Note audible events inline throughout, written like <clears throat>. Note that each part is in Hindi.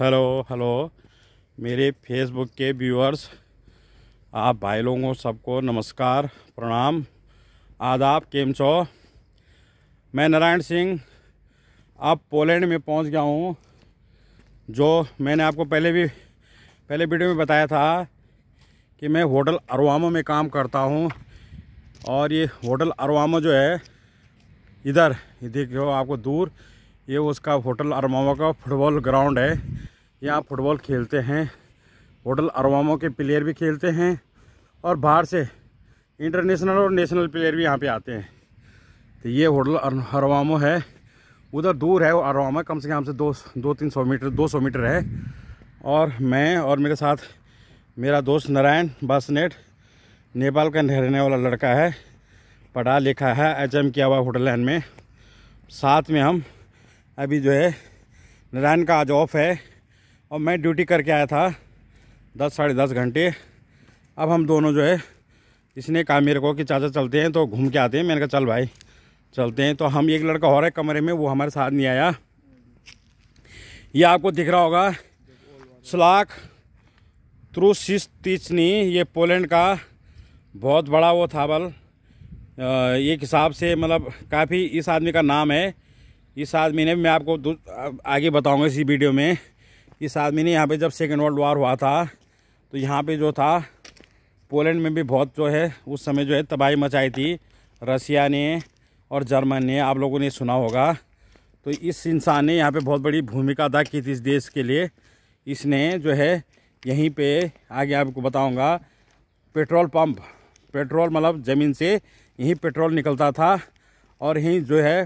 हेलो हेलो मेरे फेसबुक के व्यूअर्स आप भाई लोगों सबको नमस्कार प्रणाम आदाब केम चो मैं नारायण सिंह अब पोलैंड में पहुंच गया हूं जो मैंने आपको पहले भी पहले वीडियो में बताया था कि मैं होटल अरवामा में काम करता हूं और ये होटल अरवामा जो है इधर ये देखो आपको दूर ये उसका होटल अरमामो का फुटबॉल ग्राउंड है यहाँ फुटबॉल खेलते हैं होटल अरमामो के प्लेयर भी खेलते हैं और बाहर से इंटरनेशनल और नेशनल प्लेयर भी यहाँ पे आते हैं तो ये होटल अरवामो है उधर दूर है वो अरवामा कम से कम से दो दो तीन सौ मीटर दो सौ मीटर है और मैं और मेरे साथ मेरा दोस्त नारायण बासनेट नेपाल का रहने वाला लड़का है पढ़ा लिखा है एच एम किया हुआ होटल लैंड में साथ में हम अभी जो है नारायण का आज ऑफ है और मैं ड्यूटी करके आया था दस साढ़े दस घंटे अब हम दोनों जो है इसने कहा मेरे को कि चाचा चलते हैं तो घूम के आते हैं मैंने कहा चल भाई चलते हैं तो हम एक लड़का हो रहा है कमरे में वो हमारे साथ नहीं आया ये आपको दिख रहा होगा सलाख त्रुसिस्तिचनी ये पोलैंड का बहुत बड़ा वो था बल एक हिसाब से मतलब काफ़ी इस आदमी का नाम है इस आदमी ने मैं आपको आगे बताऊंगा इसी वीडियो में इस आदमी ने यहाँ पे जब सेकेंड वर्ल्ड वार हुआ था तो यहाँ पे जो था पोलैंड में भी बहुत जो है उस समय जो है तबाही मचाई थी रसिया ने और जर्मन ने आप लोगों ने सुना होगा तो इस इंसान ने यहाँ पे बहुत बड़ी भूमिका अदा की थी इस देश के लिए इसने जो है यहीं पर आगे आपको बताऊँगा पेट्रोल पम्प पेट्रोल मतलब ज़मीन से यहीं पेट्रोल निकलता था और यहीं जो है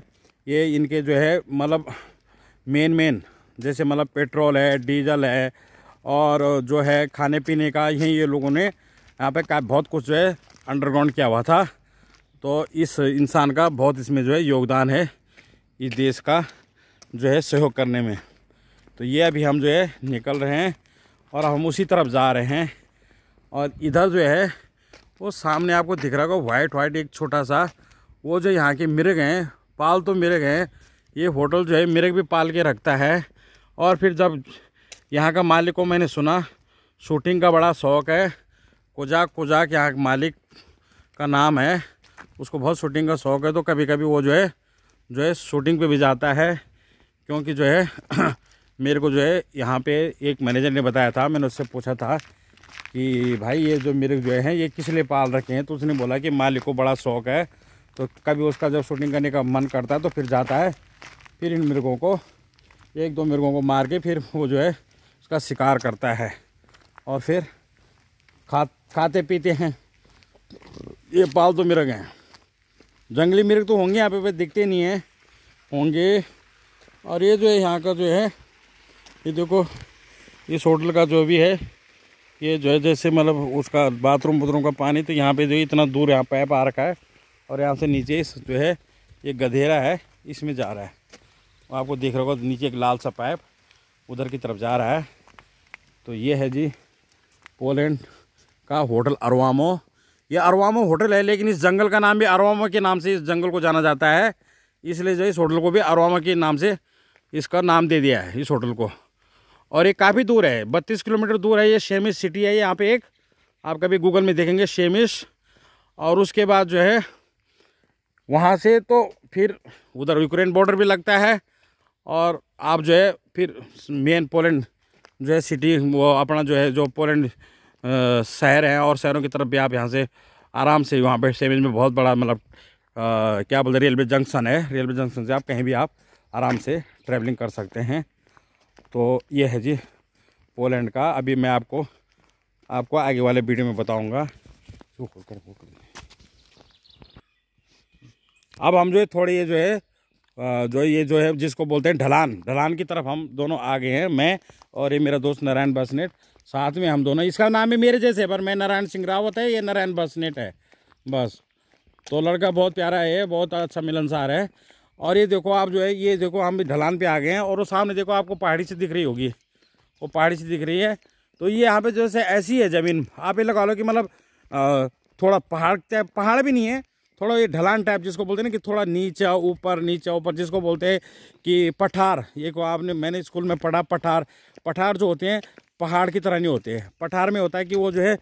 ये इनके जो है मतलब मेन मेन जैसे मतलब पेट्रोल है डीजल है और जो है खाने पीने का यही ये लोगों ने यहाँ पे का बहुत कुछ जो है अंडरग्राउंड किया हुआ था तो इस इंसान का बहुत इसमें जो है योगदान है इस देश का जो है सहयोग करने में तो ये अभी हम जो है निकल रहे हैं और हम उसी तरफ जा रहे हैं और इधर जो है वो सामने आपको दिख रहा होगा वाइट वाइट एक छोटा सा वो जो यहाँ के मृग हैं पाल तो मेरे हैं ये होटल जो है मेरे भी पाल के रखता है और फिर जब यहाँ का मालिक को मैंने सुना शूटिंग का बड़ा शौक़ है कुजाक कुजाक यहाँ मालिक का नाम है उसको बहुत शूटिंग का शौक़ है तो कभी कभी वो जो है जो है शूटिंग पे भी जाता है क्योंकि जो है <clears throat> मेरे को जो है यहाँ पे एक मैनेजर ने बताया था मैंने उससे पूछा था कि भाई ये जो मेरे जो है ये किस लिए पाल रखे हैं तो उसने बोला कि मालिक को बड़ा शौक़ है तो कभी उसका जब शूटिंग करने का मन करता है तो फिर जाता है फिर इन मृगों को एक दो मृगों को मार के फिर वो जो है उसका शिकार करता है और फिर खा खाते पीते हैं ये पालतू तो मृग हैं जंगली मृग तो होंगे यहाँ पे, पे दिखते नहीं हैं होंगे और ये जो है यहाँ का जो है ये देखो इस होटल का जो भी है ये जो है जैसे मतलब उसका बाथरूम वाथरूम का पानी तो यहाँ पे जो इतना दूर यहाँ पैप आ रखा है और यहाँ से नीचे जो है ये गधेरा है इसमें जा रहा है आपको देख रहे हो नीचे एक लाल सा पाइप उधर की तरफ जा रहा है तो ये है जी पोलैंड का होटल अरवामो ये अरवामो होटल है लेकिन इस जंगल का नाम भी अरवामो के नाम से इस जंगल को जाना जाता है इसलिए जो इस होटल को भी अरवामो के नाम से इसका नाम दे दिया है इस होटल को और ये काफ़ी दूर है बत्तीस किलोमीटर दूर है ये शेमिश सिटी है यहाँ पर एक आप कभी गूगल में देखेंगे शेमिश और उसके बाद जो है वहाँ से तो फिर उधर यूक्रेन बॉर्डर भी लगता है और आप जो है फिर मेन पोलैंड जो है सिटी वो अपना जो है जो पोलैंड शहर है और शहरों की तरफ भी आप यहाँ से आराम से वहाँ पे सेवेज में बहुत बड़ा मतलब क्या बोलते रेलवे जंक्शन है रेलवे जंक्शन से आप कहीं भी आप आराम से ट्रैवलिंग कर सकते हैं तो ये है जी पोलैंड का अभी मैं आपको आपको आगे वाले वीडियो में बताऊँगा अब हम जो है थोड़े ये जो है जो ये जो है जिसको बोलते हैं ढलान ढलान की तरफ हम दोनों आ गए हैं मैं और ये मेरा दोस्त नारायण बसनेट साथ में हम दोनों इसका नाम भी मेरे जैसे पर मैं नारायण सिंह रावत है ये नारायण बसनेट है बस तो लड़का बहुत प्यारा है बहुत अच्छा मिलनसार है और ये देखो आप जो है ये देखो हम ढलान पे आ गए हैं और वो सामने देखो आपको पहाड़ी से दिख रही होगी वो पहाड़ी से दिख रही है तो ये यहाँ पे जैसे ऐसी है ज़मीन आप ये लगा लो कि मतलब थोड़ा पहाड़ पहाड़ भी नहीं है थोड़ा ये ढलान टाइप जिसको बोलते हैं ना कि थोड़ा नीचा ऊपर नीचा ऊपर जिसको बोलते हैं कि पठार ये को आपने मैंने स्कूल में पढ़ा पठार पठार जो होते हैं पहाड़ की तरह नहीं होते हैं पठार में होता है कि वो जो है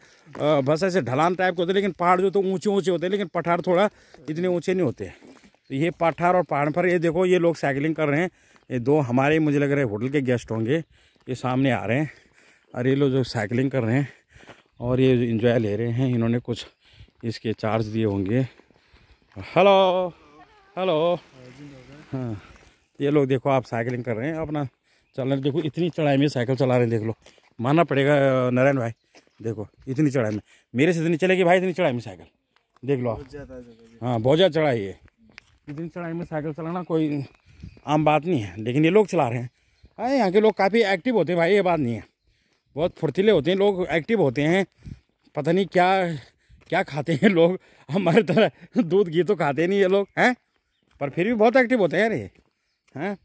बस ऐसे ढलान टाइप के होते हैं लेकिन पहाड़ जो तो ऊँचे ऊँचे होते हैं लेकिन पठार थोड़ा इतने ऊँचे नहीं होते तो ये पठार और पहाड़ पर ये देखो ये लोग साइकिलिंग कर रहे हैं ये दो हमारे मुझे लग रहे हैं होटल के गेस्ट होंगे ये सामने आ रहे हैं और ये लोग जो साइकिलिंग कर रहे हैं और ये इन्जॉय ले रहे हैं इन्होंने कुछ इसके चार्ज दिए होंगे हेलो हेलो हाँ ये लोग देखो आप साइकिलिंग कर रहे हैं अपना चल रहे देखो इतनी चढ़ाई में साइकिल चला रहे हैं देख लो मानना पड़ेगा नारायण भाई देखो इतनी चढ़ाई में मेरे से इतनी चलेगी भाई इतनी चढ़ाई में साइकिल देख लो हाँ बहुत ज़्यादा चढ़ाई है इतनी चढ़ाई में साइकिल चलाना कोई आम बात नहीं है लेकिन ये लोग चला रहे हैं अरे यहाँ के लोग काफ़ी एक्टिव होते हैं भाई ये बात नहीं है बहुत फुर्तीले होते हैं लोग एक्टिव होते हैं पता नहीं क्या क्या खाते हैं लोग हमारे तरह दूध घी तो खाते नहीं ये लोग हैं पर फिर भी बहुत एक्टिव होते हैं यार ये हैं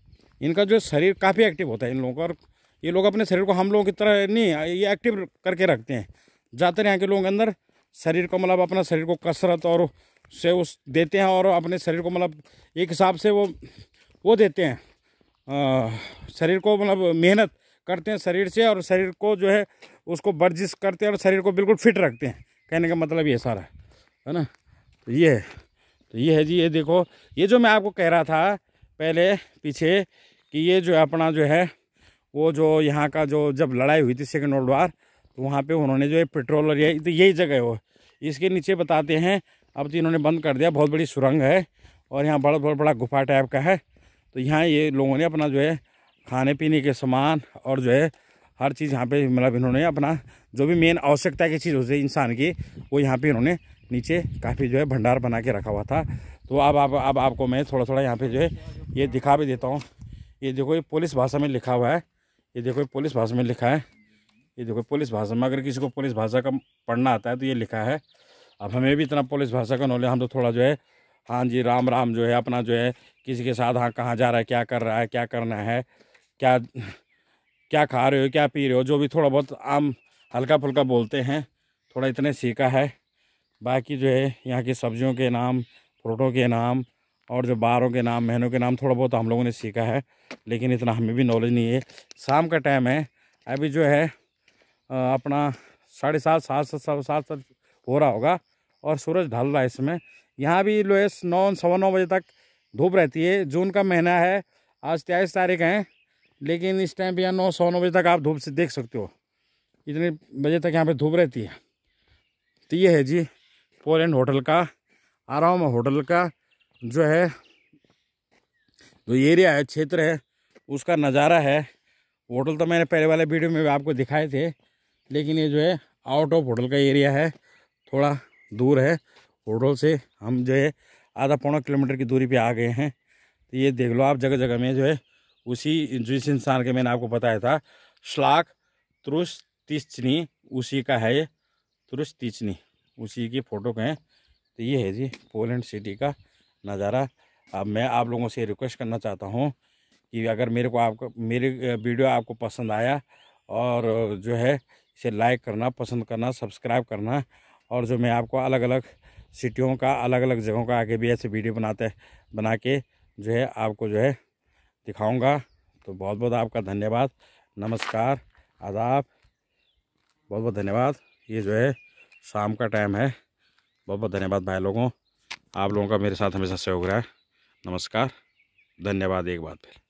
इनका जो शरीर काफ़ी एक्टिव होता है इन लोगों का और ये लोग अपने शरीर को हम लोगों की तरह नहीं ये एक्टिव करके रखते हैं जाते ज़्यादातर यहाँ के लोग अंदर शरीर को मतलब अपना शरीर को कसरत और से उस देते हैं और अपने शरीर को मतलब एक हिसाब से वो वो देते हैं शरीर को मतलब मेहनत करते हैं शरीर से और शरीर को जो है उसको वर्जिश करते हैं और शरीर को बिल्कुल फिट रखते हैं कहने का मतलब ये सारा है ना तो ये है तो ये है जी ये देखो ये जो मैं आपको कह रहा था पहले पीछे कि ये जो अपना जो है वो जो यहाँ का जो जब लड़ाई हुई थी सेकेंड वर्ल्ड वार तो वहाँ पे उन्होंने जो है पेट्रोल और ये तो यही जगह है वो इसके नीचे बताते हैं अब तो इन्होंने बंद कर दिया बहुत बड़ी सुरंग है और यहाँ बड़ा बहुत बड़ा गुफा टाइप का है तो यहाँ ये लोगों ने अपना जो है खाने पीने के सामान और जो है हर चीज़ यहाँ पे मतलब इन्होंने अपना जो भी मेन आवश्यकता की चीज़ होती है इंसान की वो यहाँ पे इन्होंने नीचे काफ़ी जो है भंडार बना के रखा हुआ था तो अब आप अब आपको मैं थोड़ा थोड़ा यहाँ पे जो है ये दिखा भी देता हूँ ये देखो ये पुलिस भाषा में लिखा हुआ है ये देखो ये पुलिस भाषा में लिखा है ये देखो पुलिस भाषा में अगर किसी को पुलिस भाषा का पढ़ना आता है तो ये लिखा है अब हमें भी इतना पुलिस भाषा का नॉलेज हम तो थोड़ा जो है हाँ जी राम राम जो है अपना जो है किसी के साथ हाँ कहाँ जा रहा है क्या कर रहा है क्या करना है क्या क्या खा रहे हो क्या पी रहे हो जो भी थोड़ा बहुत आम हल्का फुल्का बोलते हैं थोड़ा इतने सीखा है बाकी जो है यहाँ की सब्जियों के नाम फ्रूटों के नाम और जो बारों के नाम महीनों के नाम थोड़ा बहुत हम लोगों ने सीखा है लेकिन इतना हमें भी नॉलेज नहीं है शाम का टाइम है अभी जो है अपना साढ़े सात सात सात सात सात हो रहा होगा और सूरज ढल रहा है इसमें यहाँ भी लो नौ सवा नौ बजे तक धूप रहती है जून का महीना है आज तेईस तारीख है लेकिन इस टाइम पे यहाँ नौ सौ नौ बजे तक आप धूप से देख सकते हो इतने बजे तक यहाँ पे धूप रहती है तो ये है जी एंड होटल का आराम होटल का जो है जो एरिया है क्षेत्र है उसका नज़ारा है होटल तो मैंने पहले वाले वीडियो में भी आपको दिखाए थे लेकिन ये जो है आउट ऑफ होटल का एरिया है थोड़ा दूर है होटल से हम जो है आधा पौना किलोमीटर की दूरी पे आ गए हैं तो ये देख लो आप जगह जगह में जो है उसी जिस इंसान के मैंने आपको बताया था श्लाक त्रुस तिचनी उसी का है ये त्रुस तिचनी उसी की फ़ोटो कहें तो ये है जी पोलैंड सिटी का नज़ारा अब मैं आप लोगों से रिक्वेस्ट करना चाहता हूँ कि अगर मेरे को आपको मेरे वीडियो आपको पसंद आया और जो है इसे लाइक करना पसंद करना सब्सक्राइब करना और जो मैं आपको अलग अलग सिटियों का अलग अलग जगहों का आगे भी ऐसे वीडियो बनाते बना के जो है आपको जो है दिखाऊंगा तो बहुत बहुत आपका धन्यवाद नमस्कार आदाब बहुत बहुत धन्यवाद ये जो है शाम का टाइम है बहुत बहुत धन्यवाद भाई लोगों आप लोगों का मेरे साथ हमेशा सहयोग रहा है नमस्कार धन्यवाद एक बार फिर